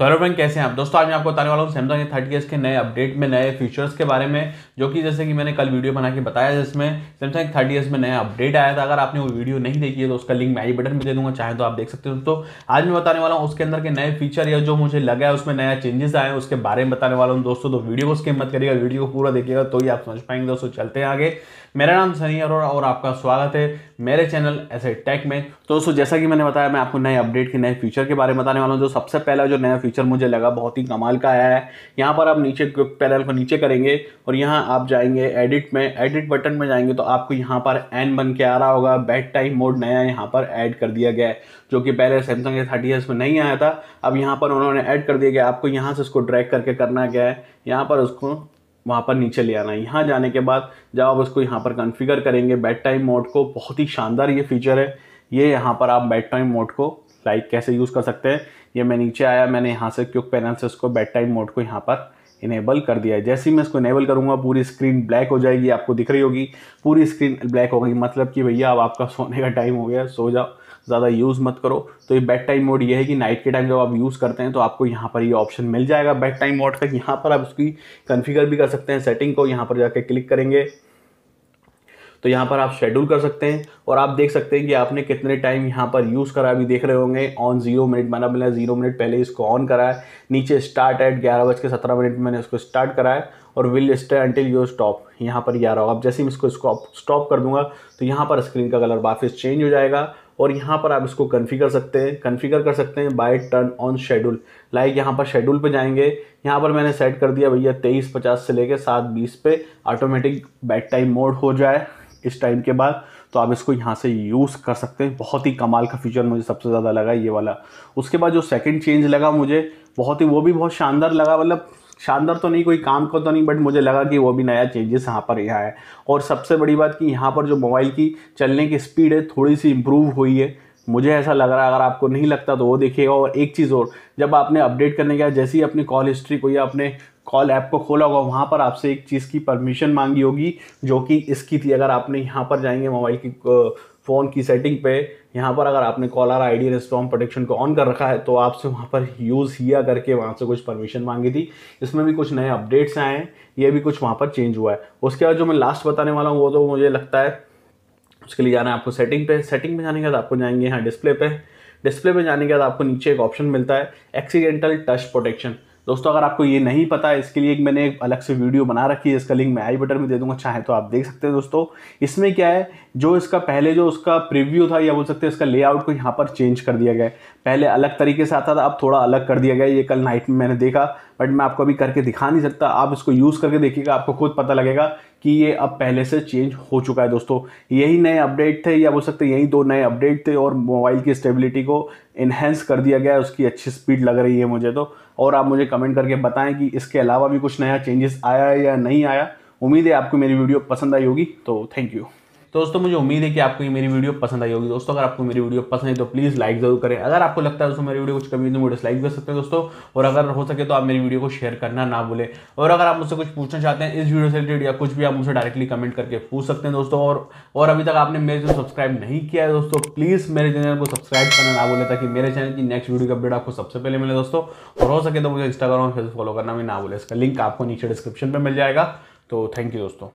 तो hello friend कैसे हैं आप दोस्तों आज मैं आपको बताने वाला हूँ सैमसंग ए थर्टी एस के नए अपडेट में नए फीचर्स के बारे में जो कि जैसे कि मैंने कल वीडियो बना के बताया जिसमें सैमसंग थर्टी एस में नया अपडेट आया था अगर आपने वो वीडियो नहीं देखी है तो उसका लिंक मैं आई बटन में दे दूंगा चाहे तो आप देख सकते हो दोस्तों आज मैं बताने वाला हूँ उसके अंदर के नए फीचर या जो मुझे लगा है उसमें नया चेंजेस आए उसके बारे में बताने वाला हूँ दोस्तों तो वीडियो को उसके मत करिएगा वीडियो को पूरा देखिएगा तो ही आप समझ पाएंगे दोस्तों चलते हैं आगे मेरा नाम सनी अरोड़ा और आपका स्वागत है मेरे चैनल ऐसे टेक में तो दोस्तों जैसा कि मैंने बताया मैं आपको नए अपडेट के नए फीचर के बारे में बताने वाला हूँ जो सबसे पहला जो नया फीचर मुझे लगा बहुत ही कमाल का आया है यहाँ पर आप नीचे पैनल को नीचे करेंगे और यहाँ आप जाएंगे एडिट में एडिट बटन में जाएंगे तो आपको यहाँ पर एन बन के आ रहा होगा बेड टाइम मोड नया यहाँ पर ऐड कर दिया गया है जो कि पहले सैमसंग ए थर्टी एस में नहीं आया था अब यहाँ पर उन्होंने ऐड कर दिया गया आपको यहाँ से उसको ड्रैक करके करना क्या है यहाँ पर उसको वहाँ पर नीचे ले आना है यहाँ जाने के बाद जब आप उसको यहाँ पर कॉन्फ़िगर करेंगे बेड टाइम मोड को बहुत ही शानदार ये फीचर है ये यहाँ पर आप बेड टाइम मोड को लाइक कैसे यूज़ कर सकते हैं ये मैं नीचे आया मैंने यहाँ से क्यूक पैनल से उसको बेड टाइम मोड को यहाँ पर इनेबल कर दिया है जैसे ही मैं इसको इनेबल करूँगा पूरी स्क्रीन ब्लैक हो जाएगी आपको दिख रही होगी पूरी स्क्रीन ब्लैक हो गई मतलब कि भैया अब आपका सोने का टाइम हो गया सो जाओ ज़्यादा यूज़ मत करो तो ये बेड टाइम मोड ये है कि नाइट के टाइम जब आप यूज़ करते हैं तो आपको यहाँ पर ये ऑप्शन मिल जाएगा बेड टाइम मोड का यहाँ पर आप उसकी कन्फिगर भी कर सकते हैं सेटिंग को यहाँ पर जाकर क्लिक करेंगे तो यहाँ पर आप शेड्यूल कर सकते हैं और आप देख सकते हैं कि आपने कितने टाइम यहाँ पर यूज़ करा अभी देख रहे होंगे ऑन जीरो मिनट मैंने अपने जीरो मिनट पहले इसको ऑन करा है नीचे स्टार्ट एट ग्यारह बज के सत्रह मिनट मैंने इसको स्टार्ट करा है और will stay until you stop यहाँ पर ग्यारह होगा अब जैसे मैं इसको इसको स्टॉप कर दूंगा तो यहाँ पर स्क्रीन का कलर वापस चेंज हो जाएगा और यहाँ पर आप इसको कन्फिगर सकते हैं कन्फिगर कर सकते हैं by turn on schedule like यहाँ पर शेड्यूल पे जाएंगे यहाँ पर मैंने सेट कर दिया भैया तेईस पचास से लेकर सात बीस पे ऑटोमेटिक बैड टाइम मोड हो जाए इस टाइम के बाद तो आप इसको यहाँ से यूज़ कर सकते हैं बहुत ही कमाल का फीचर मुझे सबसे ज़्यादा लगा ये वाला उसके बाद जो सेकंड चेंज लगा मुझे बहुत ही वो भी बहुत शानदार लगा मतलब शानदार तो नहीं कोई काम का को तो नहीं बट मुझे लगा कि वो भी नया चेंजेस यहाँ पर यहाँ है और सबसे बड़ी बात कि यहाँ पर जो मोबाइल की चलने की स्पीड है थोड़ी सी इम्प्रूव हुई है मुझे ऐसा लग रहा है अगर आपको नहीं लगता तो वो देखिएगा और एक चीज़ और जब आपने अपडेट करने गया जैसे ही अपनी कॉल हिस्ट्री को या अपने कॉल ऐप को खोला होगा वहाँ पर आपसे एक चीज़ की परमिशन मांगी होगी जो कि इसकी थी अगर आपने यहाँ पर जाएंगे मोबाइल की फ़ोन की सेटिंग पे यहाँ पर अगर आपने कॉलर आई डी रेस्टॉम प्रोटेक्शन को ऑन कर रखा है तो आपसे वहाँ पर यूज़ किया करके वहाँ से कुछ परमिशन मांगी थी इसमें भी कुछ नए अपडेट्स आए हैं ये भी कुछ वहाँ पर चेंज हुआ है उसके बाद जो मैं लास्ट बताने वाला हूँ वो तो मुझे लगता है उसके लिए जाना है आपको सेटिंग पे सेटिंग में जाने के बाद आपको जाएंगे यहाँ डिस्प्ले पे डिस्प्ले पे जाने के बाद आपको नीचे एक ऑप्शन मिलता है एक्सीडेंटल टच प्रोटेक्शन दोस्तों अगर आपको ये नहीं पता है इसके लिए एक मैंने एक अलग से वीडियो बना रखी है इसका लिंक मैं आई बटन में दे दूंगा चाहे तो आप देख सकते हैं दोस्तों इसमें क्या है जो इसका पहले जो उसका प्रीव्यू था या बोल सकते हैं इसका लेआउट को यहाँ पर चेंज कर दिया गया है पहले अलग तरीके से आता था अब थोड़ा अलग कर दिया गया ये कल नाइट में मैंने देखा बट मैं आपको अभी करके दिखा नहीं सकता आप इसको यूज़ करके देखिएगा आपको खुद पता लगेगा कि ये अब पहले से चेंज हो चुका है दोस्तों यही नए अपडेट थे या बोल सकते यही दो नए अपडेट थे और मोबाइल की स्टेबिलिटी को इन्हेंस कर दिया गया है उसकी अच्छी स्पीड लग रही है मुझे तो और आप मुझे कमेंट करके बताएं कि इसके अलावा भी कुछ नया चेंजेस आया है या नहीं आया उम्मीद है आपको मेरी वीडियो पसंद आई होगी तो थैंक यू तो दोस्तों मुझे उम्मीद है कि आपको ये मेरी वीडियो पसंद आई होगी दोस्तों अगर आपको मेरी वीडियो पसंद है तो प्लीज़ लाइक जरूर करें अगर आपको लगता है दोस्तों मेरी वीडियो कुछ कमी तो मुझे डिसलाइक कर सकते हैं दोस्तों और अगर हो सके तो आप मेरी वीडियो को शेयर करना ना भूलें और अगर आप मुझसे कुछ पूछना चाहते हैं इस वीडियो से रिलेटेड या कुछ भी आप मुझे डायरेक्टली कमेंट करके पूछ सकते हैं दोस्तों और और अभी तक आपने मेरे चैनल सब्सक्राइब नहीं किया है दोस्तों प्लीज़ मेरे चैनल को सब्सक्राइब करना ना भूलें ताकि मेरे चैनल की नेक्स्ट वीडियो का अपडेट आपको सबसे पहले मिले दोस्तों और हो सके तो मुझे इंस्टाग्राम और फेसबुक फॉलो करना भी ना भूलें इसका लिंक आपको नीचे डिस्क्रिप्शन में मिल जाएगा तो थैंक यू दोस्तों